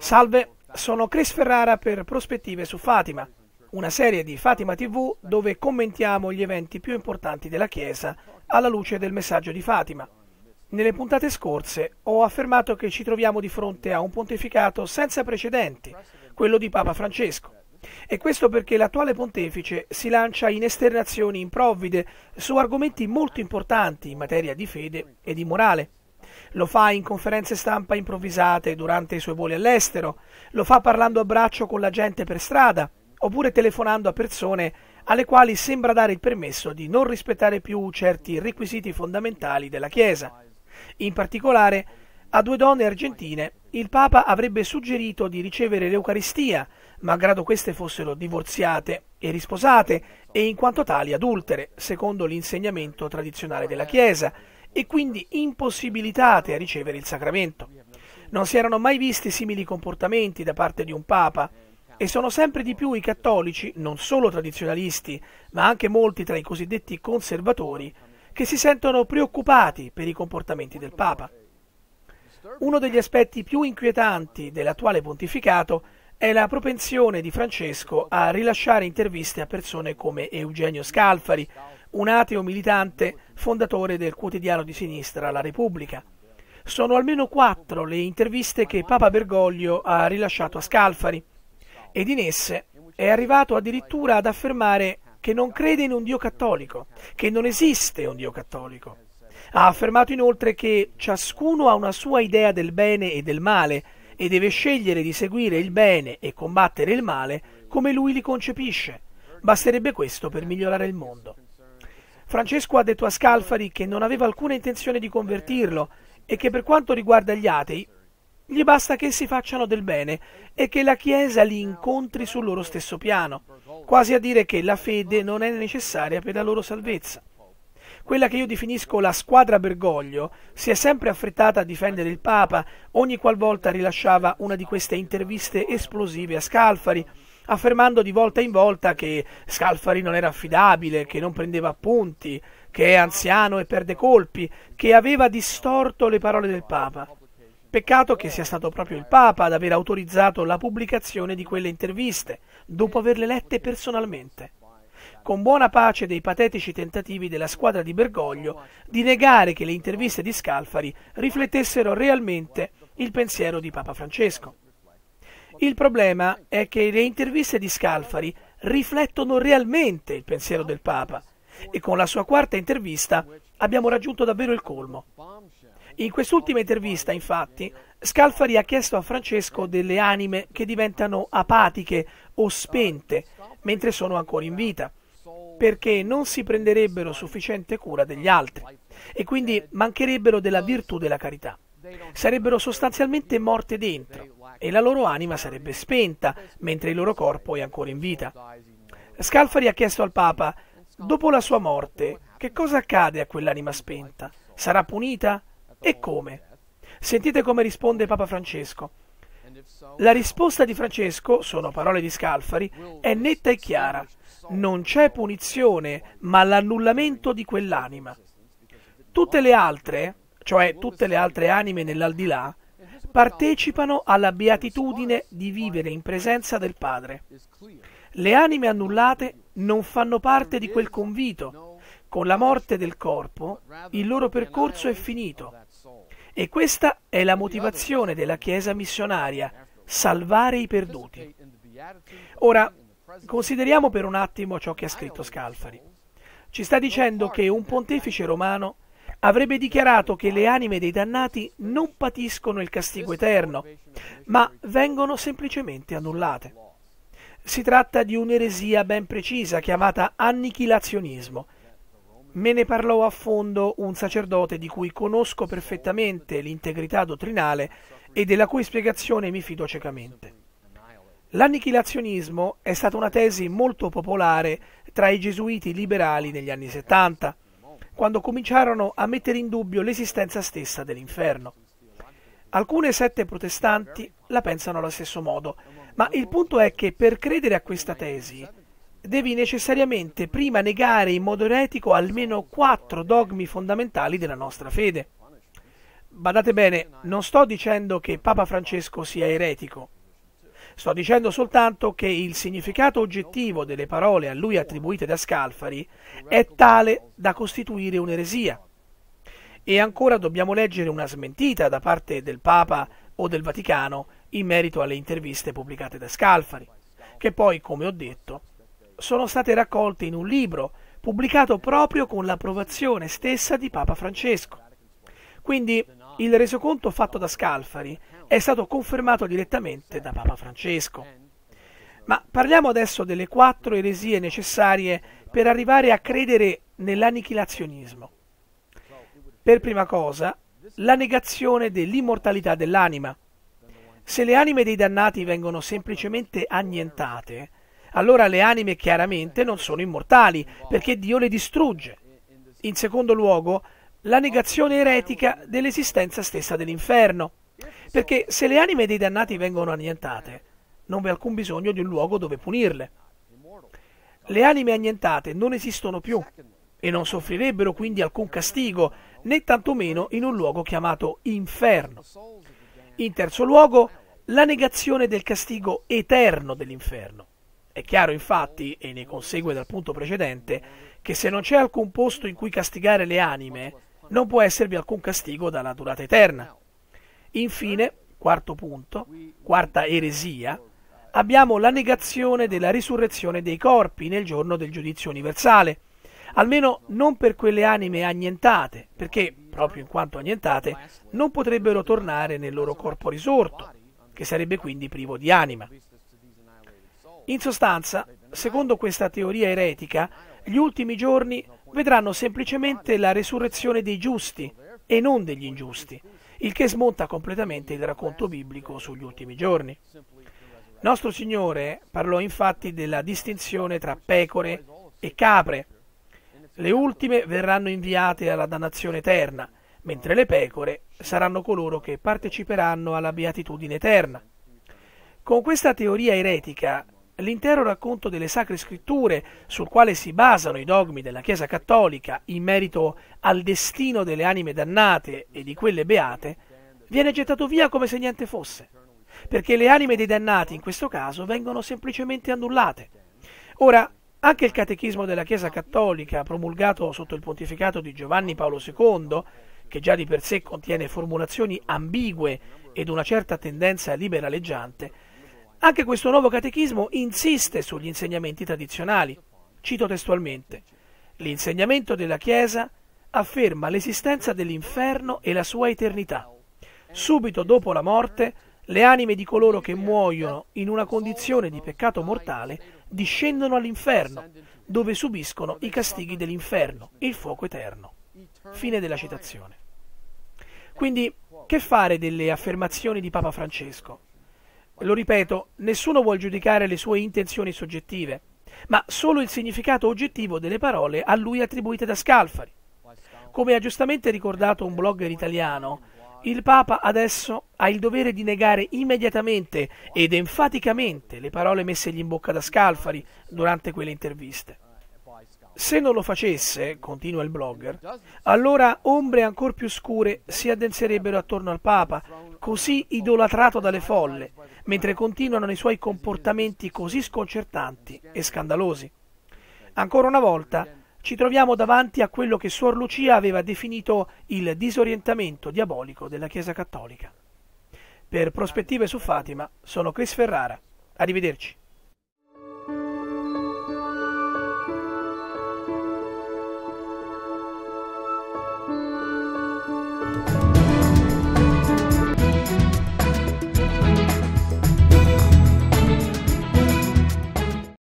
Salve, sono Chris Ferrara per Prospettive su Fatima, una serie di Fatima TV dove commentiamo gli eventi più importanti della Chiesa alla luce del messaggio di Fatima. Nelle puntate scorse ho affermato che ci troviamo di fronte a un pontificato senza precedenti, quello di Papa Francesco. E questo perché l'attuale pontefice si lancia in esternazioni improvvide su argomenti molto importanti in materia di fede e di morale lo fa in conferenze stampa improvvisate durante i suoi voli all'estero, lo fa parlando a braccio con la gente per strada, oppure telefonando a persone alle quali sembra dare il permesso di non rispettare più certi requisiti fondamentali della Chiesa. In particolare, a due donne argentine il Papa avrebbe suggerito di ricevere l'Eucaristia, malgrado queste fossero divorziate e risposate e in quanto tali adultere, secondo l'insegnamento tradizionale della Chiesa, e quindi impossibilitate a ricevere il sacramento. Non si erano mai visti simili comportamenti da parte di un papa e sono sempre di più i cattolici, non solo tradizionalisti, ma anche molti tra i cosiddetti conservatori, che si sentono preoccupati per i comportamenti del papa. Uno degli aspetti più inquietanti dell'attuale pontificato è la propensione di Francesco a rilasciare interviste a persone come Eugenio Scalfari, un ateo militante fondatore del quotidiano di sinistra La Repubblica. Sono almeno quattro le interviste che Papa Bergoglio ha rilasciato a Scalfari ed in esse è arrivato addirittura ad affermare che non crede in un Dio cattolico, che non esiste un Dio cattolico. Ha affermato inoltre che ciascuno ha una sua idea del bene e del male e deve scegliere di seguire il bene e combattere il male come lui li concepisce. Basterebbe questo per migliorare il mondo. Francesco ha detto a Scalfari che non aveva alcuna intenzione di convertirlo e che per quanto riguarda gli atei, gli basta che si facciano del bene e che la Chiesa li incontri sul loro stesso piano, quasi a dire che la fede non è necessaria per la loro salvezza. Quella che io definisco la squadra Bergoglio si è sempre affrettata a difendere il Papa ogni qualvolta rilasciava una di queste interviste esplosive a Scalfari, affermando di volta in volta che Scalfari non era affidabile, che non prendeva appunti, che è anziano e perde colpi, che aveva distorto le parole del Papa. Peccato che sia stato proprio il Papa ad aver autorizzato la pubblicazione di quelle interviste, dopo averle lette personalmente con buona pace dei patetici tentativi della squadra di Bergoglio di negare che le interviste di Scalfari riflettessero realmente il pensiero di Papa Francesco. Il problema è che le interviste di Scalfari riflettono realmente il pensiero del Papa e con la sua quarta intervista abbiamo raggiunto davvero il colmo. In quest'ultima intervista, infatti, Scalfari ha chiesto a Francesco delle anime che diventano apatiche o spente mentre sono ancora in vita, perché non si prenderebbero sufficiente cura degli altri e quindi mancherebbero della virtù della carità sarebbero sostanzialmente morte dentro e la loro anima sarebbe spenta, mentre il loro corpo è ancora in vita. Scalfari ha chiesto al Papa, dopo la sua morte, che cosa accade a quell'anima spenta? Sarà punita? E come? Sentite come risponde Papa Francesco. La risposta di Francesco, sono parole di Scalfari, è netta e chiara. Non c'è punizione, ma l'annullamento di quell'anima. Tutte le altre, cioè tutte le altre anime nell'aldilà, partecipano alla beatitudine di vivere in presenza del Padre. Le anime annullate non fanno parte di quel convito. Con la morte del corpo il loro percorso è finito. E questa è la motivazione della Chiesa missionaria, salvare i perduti. Ora, consideriamo per un attimo ciò che ha scritto Scalfari. Ci sta dicendo che un pontefice romano avrebbe dichiarato che le anime dei dannati non patiscono il castigo eterno, ma vengono semplicemente annullate. Si tratta di un'eresia ben precisa chiamata annichilazionismo. Me ne parlò a fondo un sacerdote di cui conosco perfettamente l'integrità dottrinale e della cui spiegazione mi fido ciecamente. L'annichilazionismo è stata una tesi molto popolare tra i gesuiti liberali negli anni 70 quando cominciarono a mettere in dubbio l'esistenza stessa dell'inferno. Alcune sette protestanti la pensano allo stesso modo, ma il punto è che per credere a questa tesi devi necessariamente prima negare in modo eretico almeno quattro dogmi fondamentali della nostra fede. Badate bene, non sto dicendo che Papa Francesco sia eretico, Sto dicendo soltanto che il significato oggettivo delle parole a lui attribuite da Scalfari è tale da costituire un'eresia. E ancora dobbiamo leggere una smentita da parte del Papa o del Vaticano in merito alle interviste pubblicate da Scalfari, che poi, come ho detto, sono state raccolte in un libro pubblicato proprio con l'approvazione stessa di Papa Francesco. Quindi il resoconto fatto da Scalfari è stato confermato direttamente da Papa Francesco. Ma parliamo adesso delle quattro eresie necessarie per arrivare a credere nell'annichilazionismo. Per prima cosa, la negazione dell'immortalità dell'anima. Se le anime dei dannati vengono semplicemente annientate, allora le anime chiaramente non sono immortali, perché Dio le distrugge. In secondo luogo, la negazione eretica dell'esistenza stessa dell'inferno, perché se le anime dei dannati vengono annientate, non v'è alcun bisogno di un luogo dove punirle. Le anime annientate non esistono più e non soffrirebbero quindi alcun castigo, né tantomeno in un luogo chiamato inferno. In terzo luogo, la negazione del castigo eterno dell'inferno. È chiaro infatti, e ne consegue dal punto precedente, che se non c'è alcun posto in cui castigare le anime, non può esservi alcun castigo dalla durata eterna. Infine, quarto punto, quarta eresia, abbiamo la negazione della risurrezione dei corpi nel giorno del giudizio universale, almeno non per quelle anime annientate, perché, proprio in quanto annientate, non potrebbero tornare nel loro corpo risorto, che sarebbe quindi privo di anima. In sostanza, secondo questa teoria eretica, gli ultimi giorni vedranno semplicemente la resurrezione dei giusti e non degli ingiusti, il che smonta completamente il racconto biblico sugli ultimi giorni. Nostro Signore parlò infatti della distinzione tra pecore e capre. Le ultime verranno inviate alla dannazione eterna, mentre le pecore saranno coloro che parteciperanno alla beatitudine eterna. Con questa teoria eretica l'intero racconto delle sacre scritture sul quale si basano i dogmi della Chiesa cattolica in merito al destino delle anime dannate e di quelle beate, viene gettato via come se niente fosse, perché le anime dei dannati in questo caso vengono semplicemente annullate. Ora, anche il catechismo della Chiesa cattolica, promulgato sotto il pontificato di Giovanni Paolo II, che già di per sé contiene formulazioni ambigue ed una certa tendenza liberaleggiante, anche questo nuovo catechismo insiste sugli insegnamenti tradizionali. Cito testualmente, l'insegnamento della Chiesa afferma l'esistenza dell'inferno e la sua eternità. Subito dopo la morte, le anime di coloro che muoiono in una condizione di peccato mortale discendono all'inferno, dove subiscono i castighi dell'inferno, il fuoco eterno. Fine della citazione. Quindi, che fare delle affermazioni di Papa Francesco? Lo ripeto, nessuno vuol giudicare le sue intenzioni soggettive, ma solo il significato oggettivo delle parole a lui attribuite da Scalfari. Come ha giustamente ricordato un blogger italiano, il Papa adesso ha il dovere di negare immediatamente ed enfaticamente le parole messegli in bocca da Scalfari durante quelle interviste. Se non lo facesse, continua il blogger, allora ombre ancor più scure si addenserebbero attorno al Papa, così idolatrato dalle folle, mentre continuano i suoi comportamenti così sconcertanti e scandalosi. Ancora una volta ci troviamo davanti a quello che Suor Lucia aveva definito il disorientamento diabolico della Chiesa Cattolica. Per prospettive su Fatima sono Chris Ferrara. Arrivederci.